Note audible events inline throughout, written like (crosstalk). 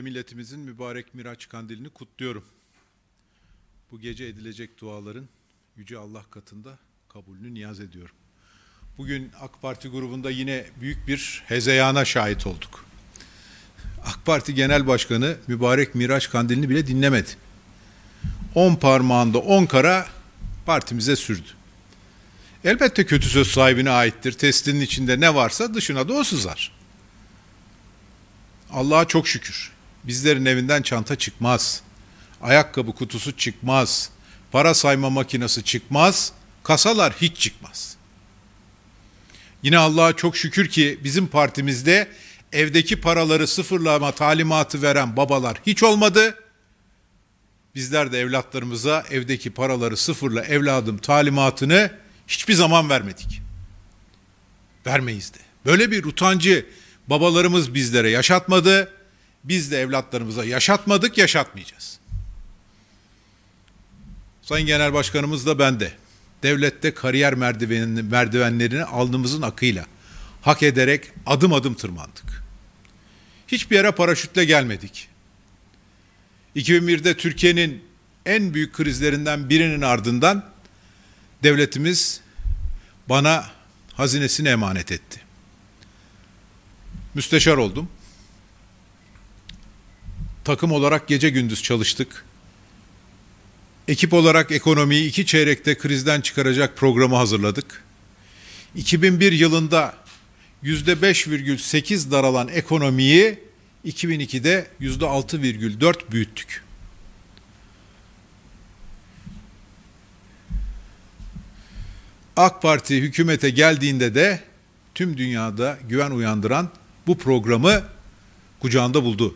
Milletimizin mübarek Miraç kandilini kutluyorum. Bu gece edilecek duaların Yüce Allah katında kabulünü niyaz ediyorum. Bugün AK Parti grubunda yine büyük bir hezeyana şahit olduk. AK Parti Genel Başkanı mübarek Miraç kandilini bile dinlemedi. On parmağında on kara partimize sürdü. Elbette kötü söz sahibine aittir. Testinin içinde ne varsa dışına da o sızar. Allah'a çok şükür. Bizlerin evinden çanta çıkmaz. Ayakkabı kutusu çıkmaz. Para sayma makinesi çıkmaz. Kasalar hiç çıkmaz. Yine Allah'a çok şükür ki bizim partimizde evdeki paraları sıfırlama talimatı veren babalar hiç olmadı. Bizler de evlatlarımıza evdeki paraları sıfırla evladım talimatını hiçbir zaman vermedik. Vermeyiz de. Böyle bir utancı babalarımız bizlere yaşatmadı. Biz de evlatlarımıza yaşatmadık, yaşatmayacağız. Sayın Genel Başkanımız da ben de. Devlette kariyer merdivenini, merdivenlerini alnımızın akıyla, hak ederek adım adım tırmandık. Hiçbir yere paraşütle gelmedik. 2001'de Türkiye'nin en büyük krizlerinden birinin ardından devletimiz bana hazinesini emanet etti. Müsteşar oldum. Takım olarak gece gündüz çalıştık. Ekip olarak ekonomiyi iki çeyrekte krizden çıkaracak programı hazırladık. 2001 yılında %5,8 daralan ekonomiyi 2002'de %6,4 büyüttük. AK Parti hükümete geldiğinde de tüm dünyada güven uyandıran bu programı kucağında buldu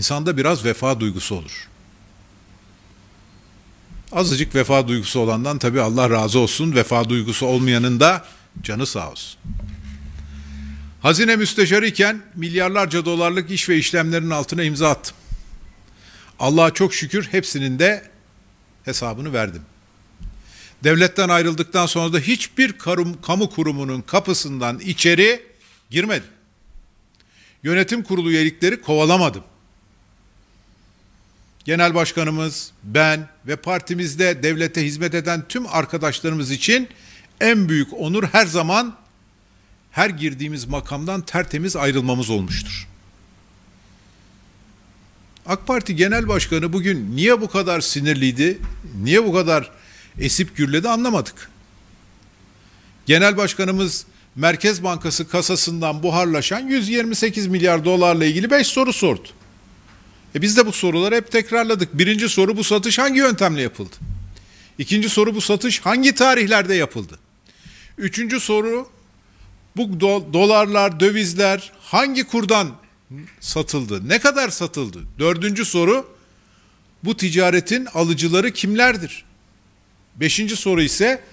insanda biraz vefa duygusu olur. Azıcık vefa duygusu olandan tabi Allah razı olsun, vefa duygusu olmayanın da canı sağ olsun. Hazine müsteşarı iken milyarlarca dolarlık iş ve işlemlerin altına imza attım. Allah'a çok şükür hepsinin de hesabını verdim. Devletten ayrıldıktan sonra da hiçbir karum, kamu kurumunun kapısından içeri girmedim. Yönetim kurulu üyelikleri kovalamadım. Genel Başkanımız, ben ve partimizde devlete hizmet eden tüm arkadaşlarımız için en büyük onur her zaman her girdiğimiz makamdan tertemiz ayrılmamız olmuştur. AK Parti Genel Başkanı bugün niye bu kadar sinirliydi, niye bu kadar esip gürledi anlamadık. Genel Başkanımız Merkez Bankası kasasından buharlaşan 128 milyar dolarla ilgili 5 soru sordu. E biz de bu soruları hep tekrarladık. Birinci soru bu satış hangi yöntemle yapıldı? İkinci soru bu satış hangi tarihlerde yapıldı? Üçüncü soru bu do dolarlar, dövizler hangi kurdan satıldı? Ne kadar satıldı? Dördüncü soru bu ticaretin alıcıları kimlerdir? Beşinci soru ise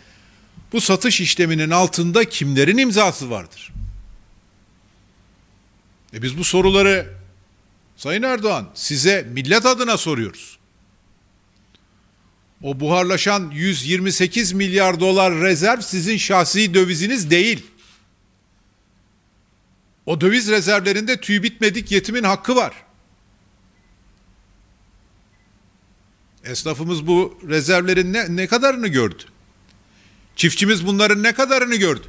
bu satış işleminin altında kimlerin imzası vardır? E biz bu soruları Sayın Erdoğan size millet adına soruyoruz. O buharlaşan 128 milyar dolar rezerv sizin şahsi döviziniz değil. O döviz rezervlerinde tüy bitmedik yetimin hakkı var. Esnafımız bu rezervlerin ne, ne kadarını gördü? Çiftçimiz bunların ne kadarını gördü?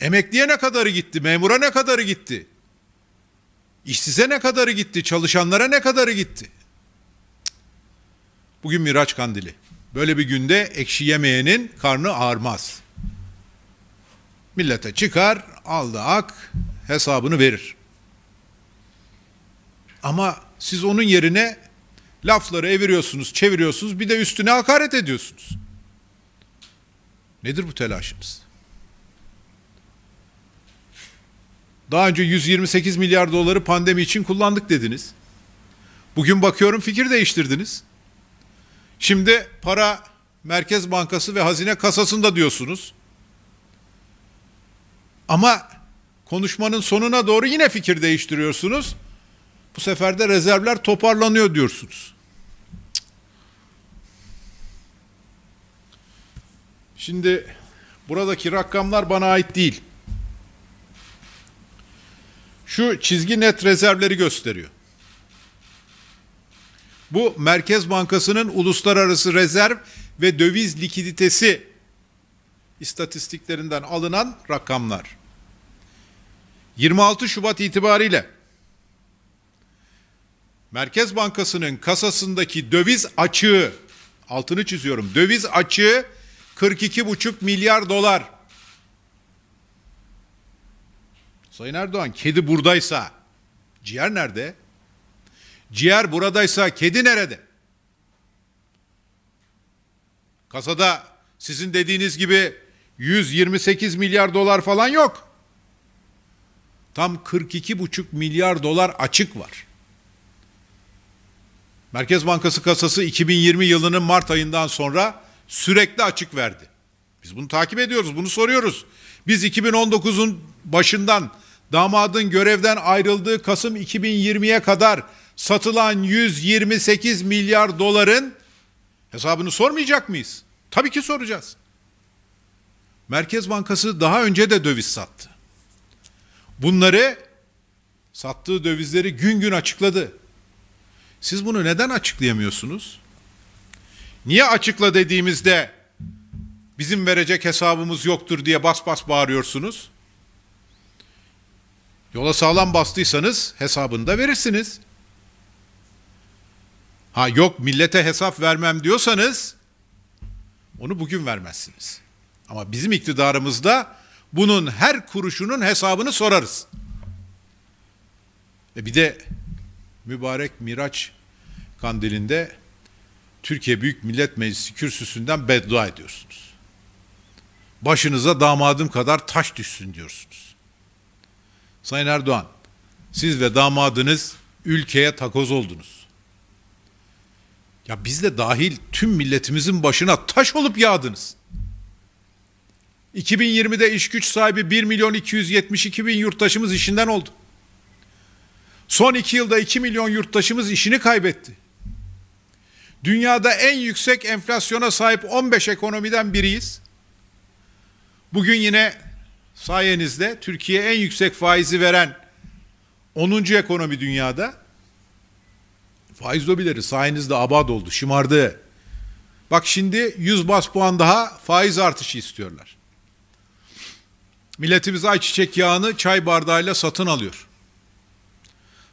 Emekliye ne kadarı gitti? Memura ne kadarı gitti? İşsize ne kadarı gitti? Çalışanlara ne kadarı gitti? Bugün Miraç Kandili. Böyle bir günde ekşi yemeyenin karnı ağarmaz. Millete çıkar, aldı ak, hesabını verir. Ama siz onun yerine lafları eviriyorsunuz, çeviriyorsunuz, bir de üstüne hakaret ediyorsunuz. Nedir bu telaşınız? Daha önce 128 milyar doları pandemi için kullandık dediniz. Bugün bakıyorum fikir değiştirdiniz. Şimdi para Merkez Bankası ve hazine kasasında diyorsunuz. Ama konuşmanın sonuna doğru yine fikir değiştiriyorsunuz. Bu sefer de rezervler toparlanıyor diyorsunuz. Şimdi buradaki rakamlar bana ait değil. Şu çizgi net rezervleri gösteriyor. Bu Merkez Bankası'nın uluslararası rezerv ve döviz likiditesi istatistiklerinden alınan rakamlar. 26 Şubat itibariyle Merkez Bankası'nın kasasındaki döviz açığı, altını çiziyorum, döviz açığı 42,5 milyar dolar. Sayın Erdoğan kedi buradaysa ciğer nerede? Ciğer buradaysa kedi nerede? Kasada sizin dediğiniz gibi 128 milyar dolar falan yok. Tam 42,5 milyar dolar açık var. Merkez Bankası kasası 2020 yılının Mart ayından sonra sürekli açık verdi. Biz bunu takip ediyoruz, bunu soruyoruz. Biz 2019'un başından damadın görevden ayrıldığı Kasım 2020'ye kadar satılan 128 milyar doların hesabını sormayacak mıyız? Tabii ki soracağız. Merkez Bankası daha önce de döviz sattı. Bunları sattığı dövizleri gün gün açıkladı. Siz bunu neden açıklayamıyorsunuz? Niye açıkla dediğimizde bizim verecek hesabımız yoktur diye bas bas bağırıyorsunuz? Yola sağlam bastıysanız hesabını da verirsiniz. Ha yok millete hesap vermem diyorsanız onu bugün vermezsiniz. Ama bizim iktidarımızda bunun her kuruşunun hesabını sorarız. Ve bir de mübarek Miraç kandilinde Türkiye Büyük Millet Meclisi kürsüsünden beddua ediyorsunuz. Başınıza damadım kadar taş düşsün diyorsunuz. Sayın Erdoğan, siz ve damadınız ülkeye takoz oldunuz. Ya biz de dahil tüm milletimizin başına taş olup yağdınız. 2020'de iş güç sahibi 1 milyon 272 bin yurttaşımız işinden oldu. Son iki yılda 2 milyon yurttaşımız işini kaybetti. Dünyada en yüksek enflasyona sahip 15 ekonomiden biriyiz. Bugün yine Sayenizde Türkiye en yüksek faizi veren 10. ekonomi dünyada faiz lobileri sayenizde abad oldu, şımardı. Bak şimdi 100 bas puan daha faiz artışı istiyorlar. Milletimiz ayçiçek yağını çay bardağıyla satın alıyor.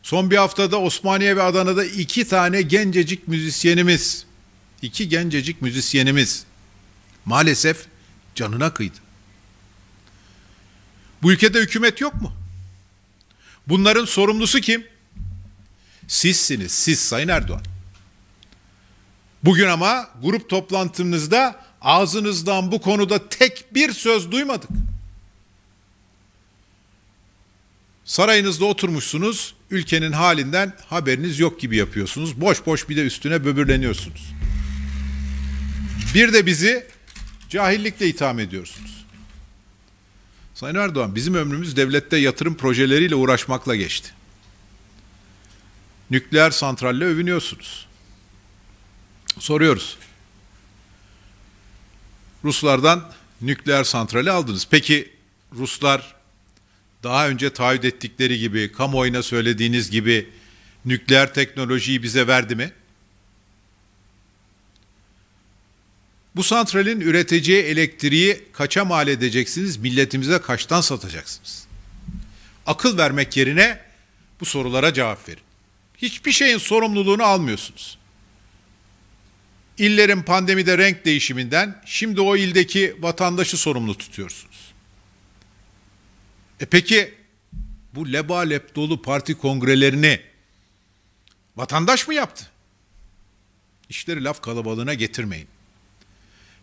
Son bir haftada Osmaniye ve Adana'da iki tane gencecik müzisyenimiz, iki gencecik müzisyenimiz maalesef canına kıydı. Bu ülkede hükümet yok mu? Bunların sorumlusu kim? Sizsiniz, siz Sayın Erdoğan. Bugün ama grup toplantınızda ağzınızdan bu konuda tek bir söz duymadık. Sarayınızda oturmuşsunuz, ülkenin halinden haberiniz yok gibi yapıyorsunuz. Boş boş bir de üstüne böbürleniyorsunuz. Bir de bizi cahillikle itham ediyorsunuz. Sayın Erdoğan bizim ömrümüz devlette yatırım projeleriyle uğraşmakla geçti. Nükleer santralle övünüyorsunuz. Soruyoruz. Ruslardan nükleer santrali aldınız. Peki Ruslar daha önce taahhüt ettikleri gibi, kamuoyuna söylediğiniz gibi nükleer teknolojiyi bize verdi mi? Bu santralin üreteceği elektriği kaça mal edeceksiniz, milletimize kaçtan satacaksınız? Akıl vermek yerine bu sorulara cevap verin. Hiçbir şeyin sorumluluğunu almıyorsunuz. İllerin pandemide renk değişiminden şimdi o ildeki vatandaşı sorumlu tutuyorsunuz. E peki bu lebalep dolu parti kongrelerini vatandaş mı yaptı? İşleri laf kalabalığına getirmeyin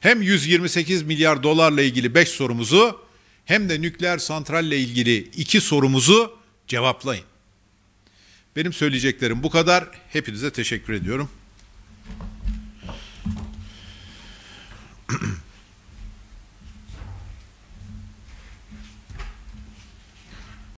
hem 128 milyar dolarla ilgili 5 sorumuzu hem de nükleer santralle ilgili 2 sorumuzu cevaplayın. Benim söyleyeceklerim bu kadar. Hepinize teşekkür ediyorum. (clears throat)